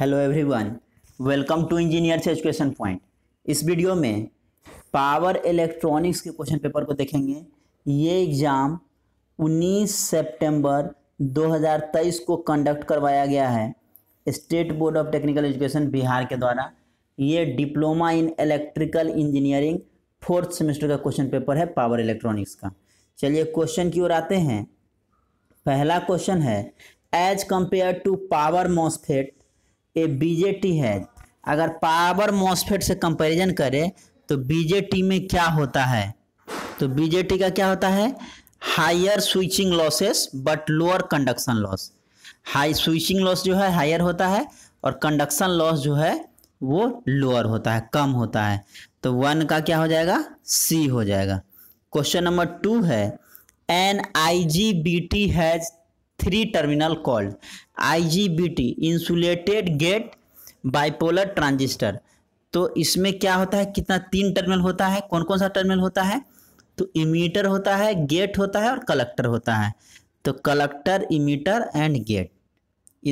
Hello everyone welcome to engineers education point इस video में power electronics के question paper को देखेंगे ये एग्ज़ाम 19 सितंबर 2023 को कंडक्ट करवाया गया है state board of technical education Bihar के द्वारा ये diploma in electrical engineering fourth semester का क्वेश्चन पेपर है पावर इलेक्ट्रॉनिक्स का चलिए क्वेश्चन की ओर आते हैं पहला क्वेश्चन है as compared to power MOSFET ये बीजेटी है अगर पावर मॉसफेट से कंपैरिजन करें तो बीजेटी में क्या होता है तो बीजेटी का क्या होता है higher switching losses but lower conduction loss high switching loss जो है हायर होता है और कंडक्शन लॉस जो है वो लोअर होता है कम होता है तो वन का क्या हो जाएगा सी हो जाएगा क्वेश्चन नंबर टू है an I G B T has three terminal called IGBT insulated gate bipolar transistor तो इसमें क्या होता है कितना तीन टर्मिनल होता है कौन कौन सा टर्मिनल होता है तो इमीटर होता है गेट होता है और कलेक्टर होता है तो collector emitter and gate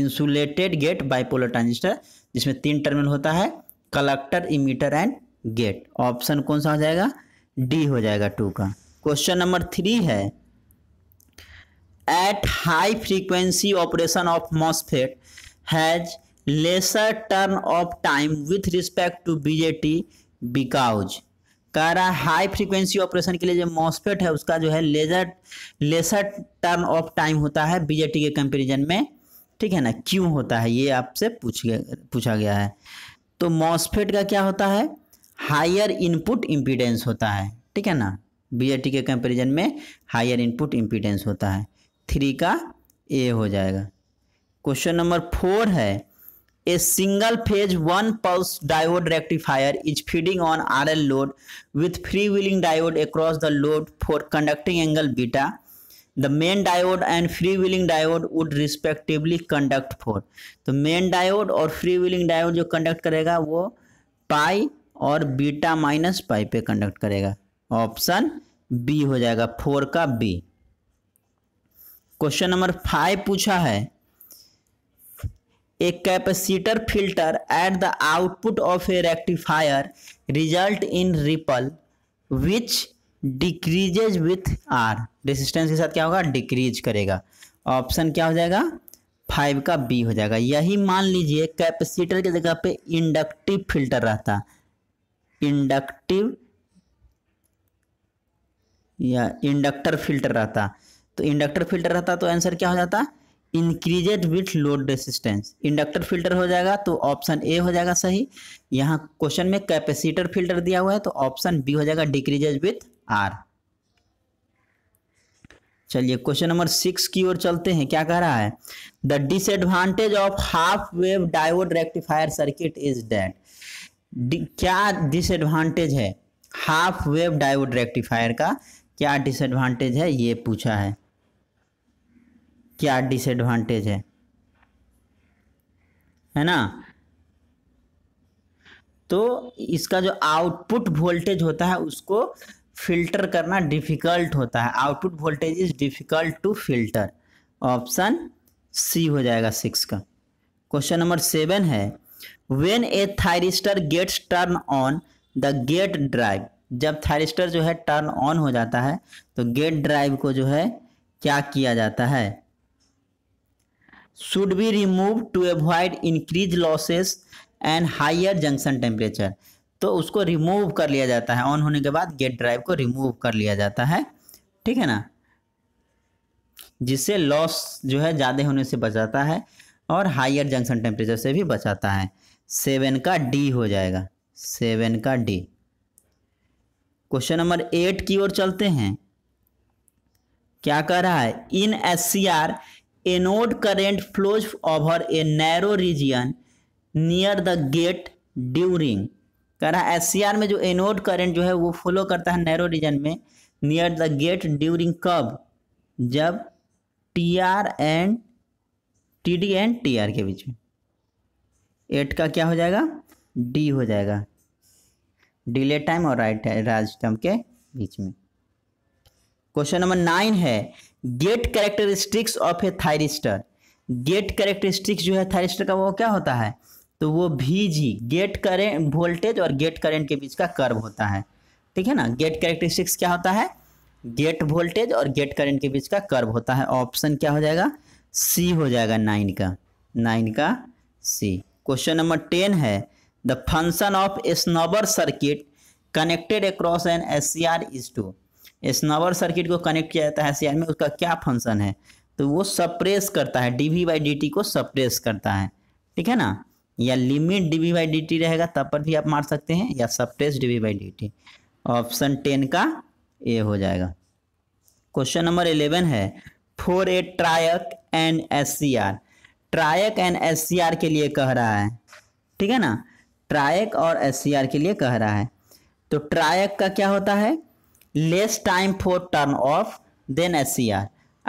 insulated gate bipolar transistor जिसमें तीन टर्मिनल होता है collector emitter and gate option कौन सा हो जाएगा डी हो जाएगा टू का क्वेश्चन नंबर थ्री है at high frequency operation of MOSFET has lesser turn off time with respect to BJT because कह रहा है हाई फ्रीक्वेंसी ऑपरेशन के लिए जो मॉस्फेट है उसका जो है lesser lesser turn off time होता है बीजेटी के कंपेरिजन में ठीक है ना क्यों होता है ये आपसे पूछ गया पूछा गया है तो मॉस्फेट का क्या होता है हायर इनपुट इम्पीडेंस होता है ठीक है ना बीजेटी के कंपेरिजन में हायर इनपुट इम्पीडेंस होता है थ्री का ए हो जाएगा क्वेश्चन नंबर फोर है a single phase one pulse diode rectifier is feeding on R L load with free wheeling diode across the load for conducting angle beta the main diode and free wheeling diode would respectively conduct for तो main diode और free wheeling diode जो conduct करेगा वो पाई और beta minus pi पे conduct करेगा option B हो जाएगा फोर का बी क्वेश्चन नंबर फाइव पूछा है a capacitor filter at the output of a rectifier result in ripple which decreases with R resistance के साथ क्या होगा डिक्रीज करेगा ऑप्शन क्या हो जाएगा फाइव का बी हो जाएगा यही मान लीजिए कैपेसिटर की जगह पे इंडक्टिव फिल्टर रहता इंडक्टिव या इंडक्टर फिल्टर रहता तो इंडक्टर फिल्टर रहता तो आंसर क्या हो जाता increased with load resistance inductor filter हो जाएगा तो ऑप्शन ए हो जाएगा सही यहाँ क्वेश्चन में कैपेसिटर फिल्टर दिया हुआ है तो ऑप्शन बी हो जाएगा डिक्रीजेज विथ आर चलिए क्वेश्चन नंबर सिक्स की ओर चलते हैं क्या कह रहा है the disadvantage of half wave diode rectifier circuit is that क्या डिसएडवांटेज है हाफ वेव डायोड रेक्टिफायर का क्या डिसएडवांटेज है ये पूछा है क्या डिसएडवांटेज है है ना तो इसका जो आउटपुट वोल्टेज होता है उसको फिल्टर करना डिफिकल्ट होता है output voltage is difficult to filter option C हो जाएगा सिक्स का क्वेश्चन नंबर सेवन है when a thyristor gets turn on the gate drive जब थायरिस्टर जो है टर्न ऑन हो जाता है तो गेट ड्राइव को जो है क्या किया जाता है should be removed to avoid increased losses and higher junction temperature तो उसको रिमूव कर लिया जाता है ऑन होने के बाद गेट ड्राइव को रिमूव कर लिया जाता है ठीक है ना जिससे लॉस जो है ज़्यादा होने से बचाता है और हायर जंक्शन टेम्परेचर से भी बचाता है सेवन का डी हो जाएगा सेवन का डी क्वेश्चन नंबर एट की ओर चलते हैं क्या कह रहा है in S C R anode current flows over a narrow region near the gate during कह रहा है एस में जो एनोड करेंट जो है वो फ्लो करता है नैरो रीजन में नियर द गेट ड्यूरिंग कब जब T R and T D and T R के बीच में एट का क्या हो जाएगा डी हो जाएगा डिले टाइम और राइट राज के बीच में क्वेश्चन नंबर नाइन है gate characteristics of a thyristor gate characteristics जो है थायरिस्टर का वो क्या होता है तो वो भी जी गेट करेंट वोल्टेज और गेट करेंट के बीच का कर्व होता है ठीक है ना गेट कैरेक्टरिस्टिक्स क्या होता है गेट वोल्टेज और गेट करेंट के बीच का कर्व होता है ऑप्शन क्या हो जाएगा सी हो जाएगा नाइन का नाइन का सी क्वेश्चन नंबर टेन है the function of snubber circuit connected across an S C R is to इस नवर सर्किट को कनेक्ट किया जाता है सीआर में उसका क्या फंक्शन है तो वो सप्रेस करता है D V by D T को सप्रेस करता है ठीक है ना या limit D V by D T रहेगा तब पर भी आप मार सकते हैं या suppress D V by D T option ten का ए हो जाएगा क्वेश्चन नंबर इलेवन है for a triac and S C R triac and S C R के लिए कह रहा है ठीक है ना ट्रायक और एस सी आर के लिए कह रहा है तो ट्रायक का क्या होता है less time for turn off than S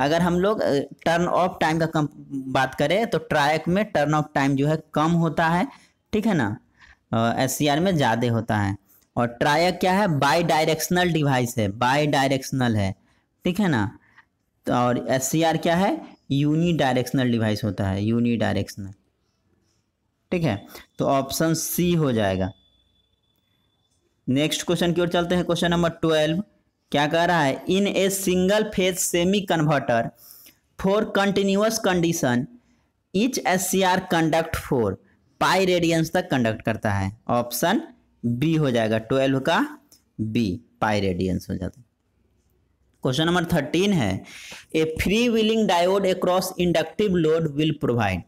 अगर हम लोग टर्न ऑफ टाइम का कम बात करें तो ट्रायक में टर्न ऑफ टाइम जो है कम होता है ठीक है ना एस e में ज़्यादा होता है और ट्रायक क्या है बाई डायरेक्शनल डिवाइस है बाई डायरेक्शनल है ठीक है ना तो और एस e क्या है यूनी डायरेक्शनल डिवाइस होता है यूनी डायरेक्शनल ठीक है तो ऑप्शन सी हो जाएगा नेक्स्ट क्वेश्चन की ओर चलते हैं क्वेश्चन नंबर ट्वेल्व क्या कह रहा है in a single phase semi converter for continuous condition each S C R conduct for pi radians तक कंडक्ट करता है ऑप्शन बी हो जाएगा ट्वेल्व का बी पाई रेडियंस हो जाता है क्वेश्चन नंबर थर्टीन है a free wheeling diode across inductive load will provide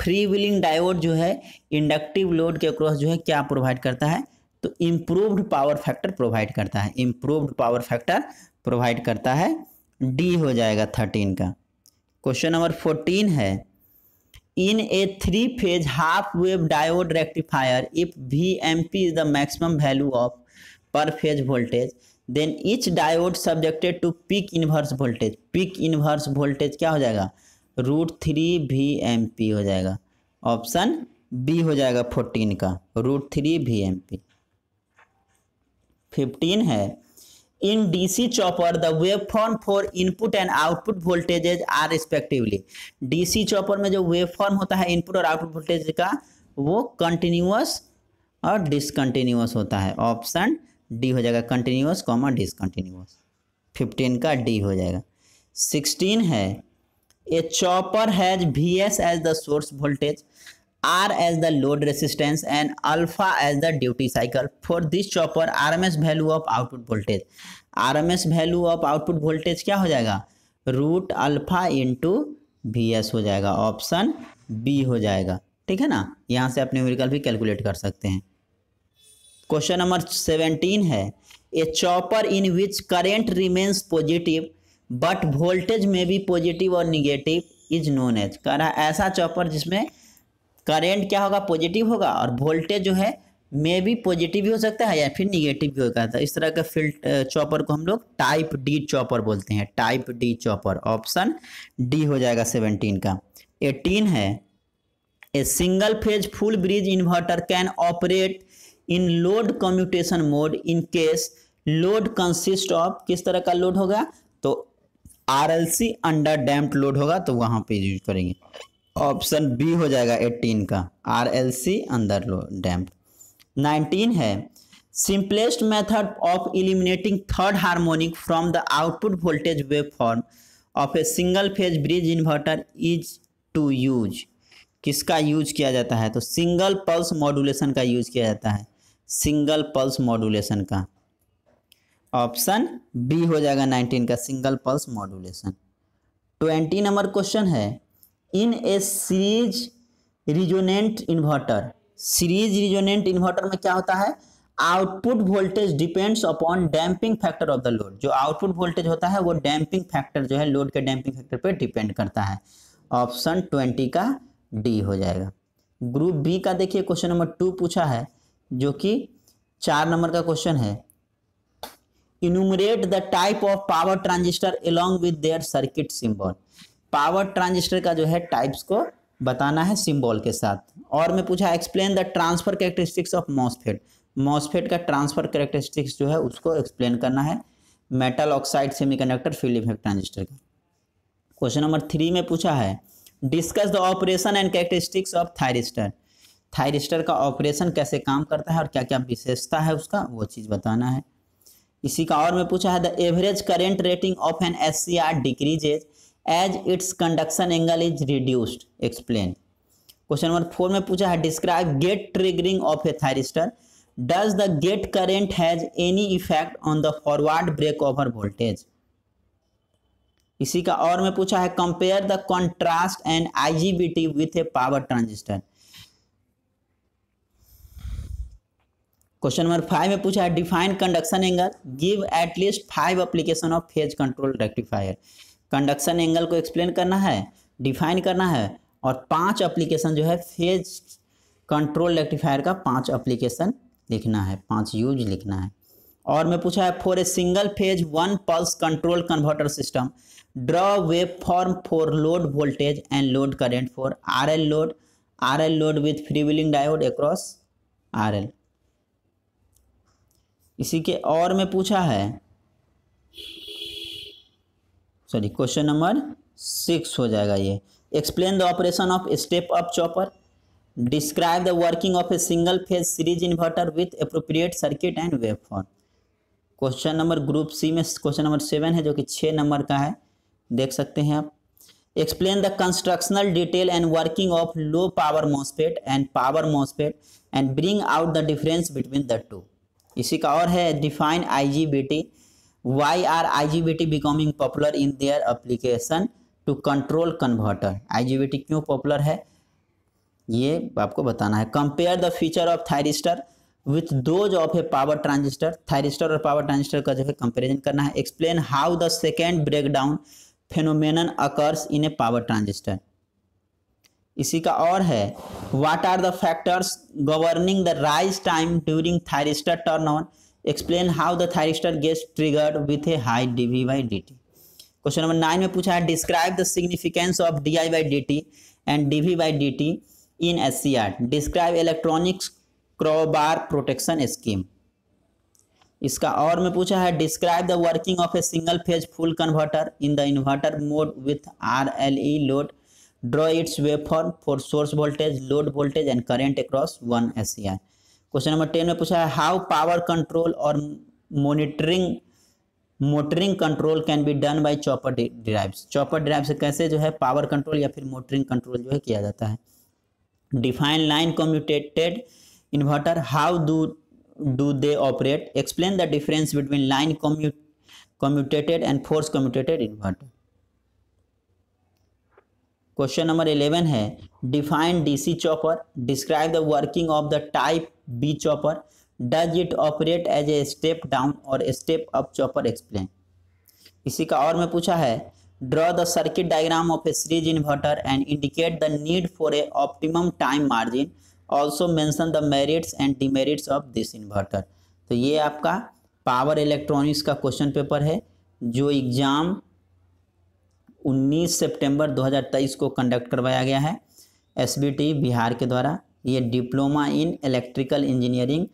free wheeling diode जो है इंडक्टिव लोड के अक्रॉस जो है क्या प्रोवाइड करता है तो इम्प्रूव्ड पावर फैक्टर प्रोवाइड करता है इम्प्रूव्ड पावर फैक्टर प्रोवाइड करता है डी हो जाएगा थर्टीन का क्वेश्चन नंबर फोर्टीन है in a three phase half wave diode rectifier if V M P is the maximum value of per phase voltage then each diode subjected to peak inverse voltage peak inverse voltage क्या हो जाएगा root three V M P हो जाएगा option B हो जाएगा fourteen का root three V M P fifteen है in DC chopper the waveform for input and output voltages are respectively DC chopper में जो वेब फॉर्म होता है इनपुट और आउटपुट वोल्टेज का वो कंटिन्यूस और डिसकंटिन्यूस होता है ऑप्शन डी हो जाएगा कंटिन्यूस कॉमन डिसकंटिन्यूस फिफ्टीन का डी हो जाएगा सिक्सटीन है a chopper has V S as the source voltage R as the load resistance and alpha as the duty cycle. For this chopper RMS value of output voltage. RMS value of output voltage क्या हो जाएगा root alpha into V S हो जाएगा option B हो जाएगा ठीक है ना यहाँ से आप न्यूमेरिकल भी कैलकुलेट कर सकते हैं क्वेश्चन नंबर सेवेंटीन है a chopper in which current remains positive but voltage में भी पॉजिटिव और निगेटिव इज नोन एज कह रहा है ऐसा चॉपर जिसमें करेंट क्या होगा पॉजिटिव होगा और वोल्टेज जो है मे भी पॉजिटिव भी हो सकता है या फिर निगेटिव भी होगा तो इस तरह का फिल्ट चॉपर को हम लोग टाइप डी चॉपर बोलते हैं type D chopper option D हो जाएगा सेवनटीन का एटीन है a single phase full bridge inverter can operate in load commutation mode in case load consist of किस तरह का लोड होगा तो R L C under damp load होगा तो वहाँ पे यूज करेंगे ऑप्शन बी हो जाएगा 18 का आर एल सी अंदर लो डैम्प 19 है simplest method of eliminating third harmonic from the output voltage wave form of a single phase bridge inverter is to use किसका यूज किया जाता है तो सिंगल पल्स मॉड्यूलेशन का यूज किया जाता है सिंगल पल्स मॉड्यूलेशन का ऑप्शन बी हो जाएगा नाइनटीन का single pulse modulation twenty number question है in a series resonant inverter series resonant inverter में क्या होता है output voltage depends upon damping factor of the load जो आउटपुट वोल्टेज होता है वो डैम्पिंग फैक्टर जो है लोड के डैम्पिंग फैक्टर पे डिपेंड करता है ऑप्शन ट्वेंटी का डी हो जाएगा ग्रुप बी का देखिए क्वेश्चन नंबर टू पूछा है जो कि चार नंबर का क्वेश्चन है enumerate the type of power transistor along with their circuit symbol power transistor का जो है टाइप्स को बताना है सिंबल के साथ और मैं पूछा explain the transfer characteristics of MOSFET MOSFET का ट्रांसफर कैरेक्टरिस्टिक्स जो है उसको एक्सप्लेन करना है metal oxide semiconductor field effect transistor का क्वेश्चन नंबर थ्री में पूछा है discuss the operation and characteristics of thyristor thyristor का ऑपरेशन कैसे काम करता है और क्या क्या विशेषता है उसका वो चीज़ बताना है इसी का और में पूछा है the average current rating of an S C R decreases as its conduction angle is reduced explain question number four में पूछा है describe gate triggering of a thyristor does the gate current has any effect on the forward break over voltage इसी का और में पूछा है compare the contrast and IGBT with a power transistor question number five में पूछा है define conduction angle give at least five application of phase control rectifier conduction angle को एक्सप्लेन करना है डिफाइन करना है और पांच एप्लीकेशन जो है फेज कंट्रोल रेक्टिफायर का पांच एप्लीकेशन लिखना है पांच यूज लिखना है और मैं पूछा है for a single phase one pulse control converter system draw wave form for load voltage and load current for R L load R L load with free diode across R L इसी के और में पूछा है sorry question number six हो जाएगा ये explain the operation of step up chopper describe the working of a single phase series inverter with appropriate circuit and waveform question number group C में क्वेश्चन नंबर सेवन है जो कि छः number का है देख सकते हैं आप explain the constructional detail and working of low power MOSFET and power MOSFET and bring out the difference between the two इसी का और है define I G B T why are IGBT becoming popular in their application to control converter IGBT क्यों popular है ये आपको बताना है compare the feature of thyristor with those of a power transistor thyristor और पावर ट्रांजिस्टर का जो है कंपेरिजन करना है explain how the second breakdown phenomenon occurs in a power transistor इसी का और है what are the factors governing the rise time during thyristor turn on explain how the thyristor gets triggered with a high D V by D T question number nine में पूछा है describe the significance of D I by D T and D V by D T in S C R describe electronics crowbar protection scheme इसका और में पूछा है describe the working of a single phase full converter in the inverter mode with R L E load draw its waveform for source voltage load voltage and current across one S C R question number ten में पूछा है how power control और monitoring motoring control can be done by chopper drives chopper drive से कैसे जो है power control या फिर मोटरिंग कंट्रोल जो है किया जाता है define line commutated inverter how do do they operate explain the difference between line commutated and force commutated inverter question number eleven है define DC chopper describe the working of the type B chopper does it operate as a step down और step up chopper explain इसी का और में पूछा है draw the circuit diagram of a series inverter and indicate the need for A optimum time margin also mention the merits and demerits of this inverter तो ये आपका पावर इलेक्ट्रॉनिक्स का क्वेश्चन पेपर है जो एग्ज़ाम 19 सितंबर 2023 को conduct करवाया गया है एसबीटी बिहार के द्वारा ये diploma in electrical engineering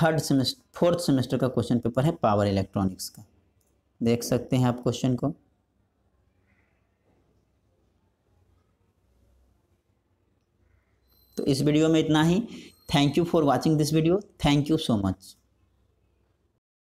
third semester fourth semester का क्वेश्चन पेपर है पावर इलेक्ट्रॉनिक्स का देख सकते हैं आप क्वेश्चन को तो इस वीडियो में इतना ही thank you for watching this video thank you so much